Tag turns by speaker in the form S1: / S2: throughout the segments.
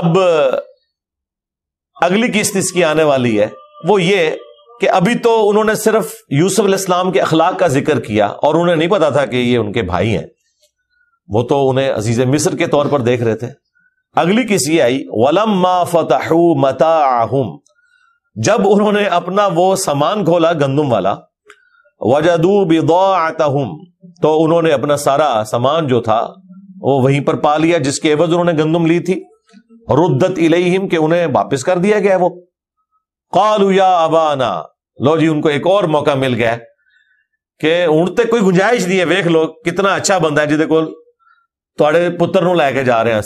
S1: अब अगली किस्त इसकी आने वाली है वो ये कि अभी तो उन्होंने सिर्फ यूसुफ इस्लाम के अखलाक का जिक्र किया और उन्हें नहीं पता था कि ये उनके भाई हैं वो तो उन्हें अजीज मिस्र के तौर पर देख रहे थे अगली किस ये आई वलम मा फतहू मताहुम जब उन्होंने अपना वो सामान खोला गंदुम वाला वजदू बिदौम तो उन्होंने अपना सारा सामान जो था वो वहीं पर पा लिया जिसके एवज उन्होंने गंदम ली थी रुद्दत इलेहिम के उन्हें वापस कर दिया गया वो कालू या अबाना लो जी उनको एक और मौका मिल गया कि हूं तक कोई गुंजाइश नहीं है वेख लो कितना अच्छा बंदा है जिदे कोल थोड़े पुत्र लैके जा रहे हैं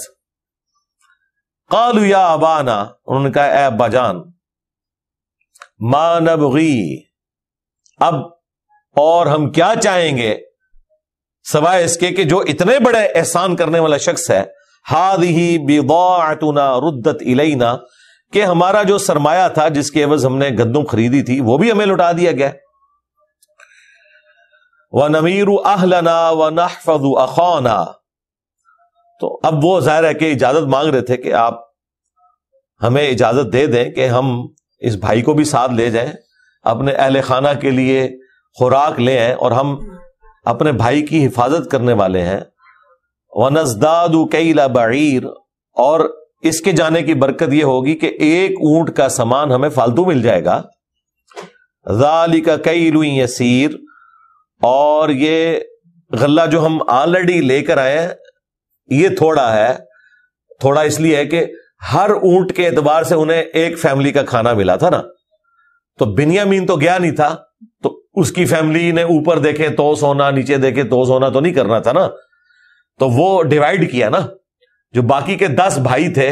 S1: कालू या अबाना उन्होंने कहा ए अब्बाजान मानबगी अब और हम क्या चाहेंगे सवाए इसके कि जो इतने बड़े एहसान करने वाला शख्स है हाद ही बेगौतुना रुद्दत इलेना कि हमारा जो सरमाया था जिसके अवज़ हमने गद्दू खरीदी थी वो भी हमें लुटा दिया गया व नमीर अहलना व नहफज अखौना तो अब वो जाहिर है कि इजाजत मांग रहे थे कि आप हमें इजाजत दे दें कि हम इस भाई को भी साथ ले जाए अपने अहल खाना के लिए खुराक ले आए और हम अपने भाई की हिफाजत करने वाले हैं वनजदादू कैला बईर और इसके जाने की बरकत यह होगी कि एक ऊंट का सामान हमें फालतू मिल जाएगा जाली का कई लुई यसीर और ये गला जो हम ऑलरेडी लेकर आए हैं ये थोड़ा है थोड़ा इसलिए है कि हर ऊंट के एतबार से उन्हें एक फैमिली का खाना मिला था ना तो बिनियामीन तो गया नहीं था तो उसकी फैमिली ने ऊपर देखे तो सोना नीचे देखे तो सोना तो नहीं करना था ना तो वो डिवाइड किया ना जो बाकी के दस भाई थे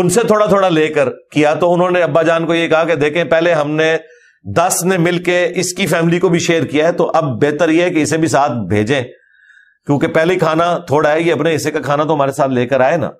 S1: उनसे थोड़ा थोड़ा लेकर किया तो उन्होंने अब्बा जान को यह कहा कि देखें पहले हमने दस ने मिलके इसकी फैमिली को भी शेयर किया है तो अब बेहतर यह है कि इसे भी साथ भेजें क्योंकि पहले खाना थोड़ा है ये अपने हिस्से का खाना तो हमारे साथ लेकर आए ना